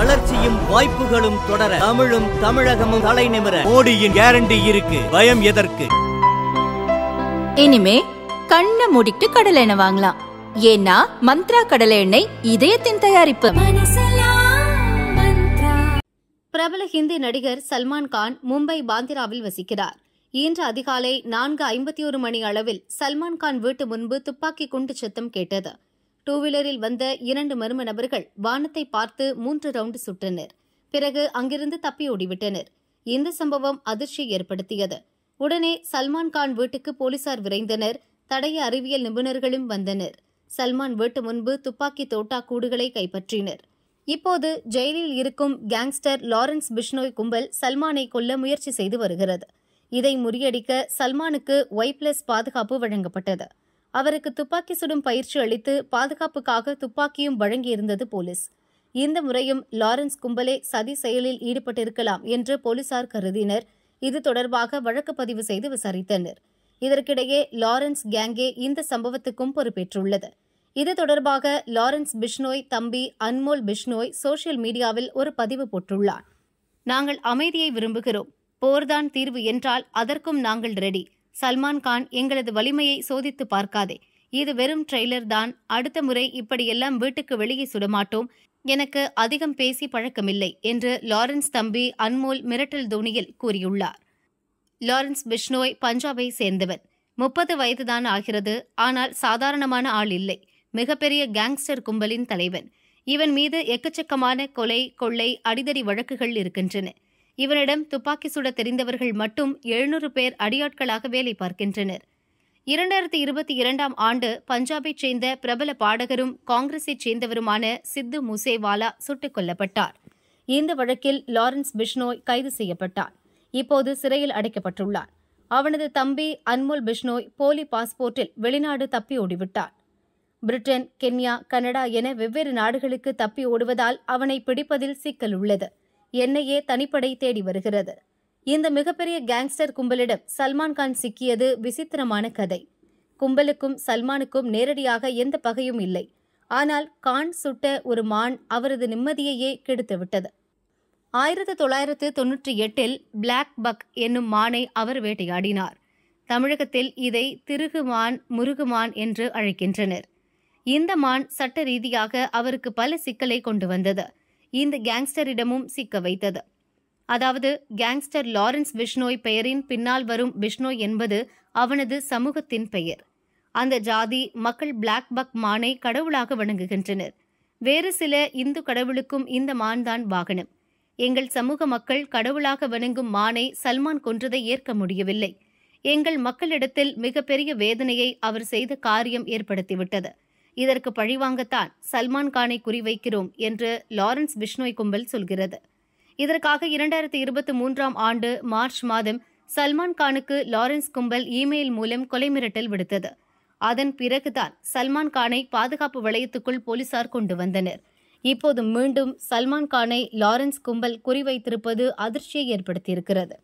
வளர்ச்சியும் வாய்ப்புகளும் தொடர தமிழும் தமிழகமும் தலை நிமிர மோடியின் கேரண்டி இருக்கு பயம் எதற்கு இனிமே கண்ண மூடிட்டு கடலை எண்ணெய் வாங்கலாம் ஏன்னா மந்த்ரா கடலை எண்ணெய் இதயத்தின் தயாரிப்பு பிரபல ஹிந்தி நடிகர் சல்மான் கான் மும்பை பாந்திராவில் வசிக்கிறார் இன்று அதிகாலை நான்கு ஐம்பத்தி ஒரு மணி அளவில் சல்மான் கான் வீட்டு முன்பு துப்பாக்கி குண்டு சத்தம் கேட்டது டூ வீலரில் வந்த இரண்டு மர்ம நபர்கள் வானத்தை பார்த்து மூன்று ரவுண்டு சுட்டனர் பிறகு அங்கிருந்து தப்பி ஓடிவிட்டனர் இந்த சம்பவம் அதிர்ச்சி ஏற்படுத்தியது உடனே சல்மான் கான் வீட்டுக்கு போலீசார் விரைந்தனர் தடய அறிவியல் நிபுணர்களும் வந்தனர் சல்மான் வீட்டு முன்பு துப்பாக்கி தோட்டா கூடுகளை கைப்பற்றினர் இப்போது ஜெயிலில் இருக்கும் கேங்ஸ்டர் லாரன்ஸ் பிஷ்னோய் கும்பல் சல்மானை கொல்ல முயற்சி செய்து வருகிறது இதை முறியடிக்க சல்மானுக்கு ஒய் பிளஸ் பாதுகாப்பு வழங்கப்பட்டது அவருக்கு துப்பாக்கி சுடும் பயிற்சி அளித்து பாதுகாப்புக்காக துப்பாக்கியும் வழங்கியிருந்தது போலீஸ் இந்த முறையும் லாரன்ஸ் கும்பலே சதி செயலில் ஈடுபட்டிருக்கலாம் என்று போலீசார் கருதினர் இது தொடர்பாக வழக்கு பதிவு செய்து விசாரித்தனர் இதற்கிடையே லாரன்ஸ் கேங்கே இந்த சம்பவத்துக்கும் பொறுப்பேற்றுள்ளது இது தொடர்பாக லாரன்ஸ் பிஷ்னோய் தம்பி அன்மோல் பிஷ்னோய் சோசியல் மீடியாவில் ஒரு பதிவு போட்டுள்ளார் நாங்கள் அமைதியை விரும்புகிறோம் போர்தான் தீர்வு என்றால் அதற்கும் நாங்கள் ரெடி சல்மான் கான் எங்களது வலிமையை சோதித்து பார்க்காதே இது வெறும் ட்ரெய்லர் தான் அடுத்த முறை இப்படியெல்லாம் வீட்டுக்கு வெளியே சுடமாட்டோம் எனக்கு அதிகம் பேசி பழக்கமில்லை என்று லாரன்ஸ் தம்பி அன்மோல் மிரட்டல் தோனியில் கூறியுள்ளார் லாரன்ஸ் பிஷ்னோய் பஞ்சாபை சேர்ந்தவர் முப்பது வயதுதான் ஆகிறது ஆனால் சாதாரணமான ஆள் இல்லை மிகப்பெரிய கேங்ஸ்டர் கும்பலின் தலைவன் இவன் மீது எக்கச்சக்கமான கொலை கொள்ளை அடிதடி வழக்குகள் இருக்கின்றன இவனிடம் துப்பாக்கி சுட தெரிந்தவர்கள் மட்டும் எழுநூறு பேர் அடியாட்களாக வேலை பார்க்கின்றனர் இரண்டாயிரத்தி இருபத்தி இரண்டாம் ஆண்டு பஞ்சாபைச் சேர்ந்த பிரபல பாடகரும் காங்கிரஸைச் சேர்ந்தவருமான சித்து முசேவாலா சுட்டுக் கொல்லப்பட்டார் இந்த வழக்கில் லாரன்ஸ் பிஷ்னோய் கைது செய்யப்பட்டார் இப்போது சிறையில் அடைக்கப்பட்டுள்ளார் அவனது தம்பி அன்மோல் பிஷ்னோய் போலி பாஸ்போர்ட்டில் வெளிநாடு தப்பி ஓடிவிட்டார் பிரிட்டன் கென்யா கனடா என வெவ்வேறு நாடுகளுக்கு தப்பி ஓடுவதால் அவனை பிடிப்பதில் சிக்கல் உள்ளது என்னையே தனிப்படை தேடி வருகிறது இந்த மிகப்பெரிய கேங்ஸ்டர் கும்பலிடம் சல்மான் கான் சிக்கியது விசித்திரமான கதை கும்பலுக்கும் சல்மானுக்கும் நேரடியாக எந்த பகையும் இல்லை ஆனால் கான் சுட்ட ஒரு மான் அவரது நிம்மதியையே கெடுத்துவிட்டது ஆயிரத்தி தொள்ளாயிரத்து தொன்னூற்றி எட்டில் பிளாக் பக் என்னும் மானை அவர் வேட்டையாடினார் தமிழகத்தில் இதை திருகுமான் முருகுமான் என்று அழைக்கின்றனர் இந்த மான் சட்ட ரீதியாக அவருக்கு பல சிக்கலை கொண்டு வந்தது இந்த கேங்ஸ்டரிடமும் சிக்க வைத்தது அதாவது கேங்ஸ்டர் லாரன்ஸ் விஷ்ணோய் பெயரின் பின்னால் வரும் விஷ்ணோய் என்பது அவனது சமூகத்தின் பெயர் அந்த ஜாதி மக்கள் பிளாக் பக் மானை கடவுளாக வணங்குகின்றனர் வேறு சில இந்து கடவுளுக்கும் இந்த மான் தான் வாகனம் எங்கள் சமூக மக்கள் கடவுளாக வணங்கும் மானை சல்மான் கொன்றதை ஏற்க முடியவில்லை எங்கள் மக்களிடத்தில் மிகப்பெரிய வேதனையை அவர் செய்த காரியம் ஏற்படுத்திவிட்டது இதற்கு பழிவாங்கத்தான் சல்மான் கானை குறிவைக்கிறோம் என்று லாரன்ஸ் பிஷ்னோய் கும்பல் சொல்கிறது இதற்காக இரண்டாயிரத்தி இருபத்தி மூன்றாம் ஆண்டு மார்ச் மாதம் சல்மான் கானுக்கு லாரன்ஸ் கும்பல் இமெயில் மூலம் கொலை மிரட்டல் விடுத்தது அதன் பிறகுதான் சல்மான் கானை பாதுகாப்பு வளையத்துக்குள் போலீசார் கொண்டு வந்தனர் இப்போது மீண்டும் சல்மான் கானை லாரன்ஸ் கும்பல் குறிவைத்திருப்பது அதிர்ச்சியை ஏற்படுத்தியிருக்கிறது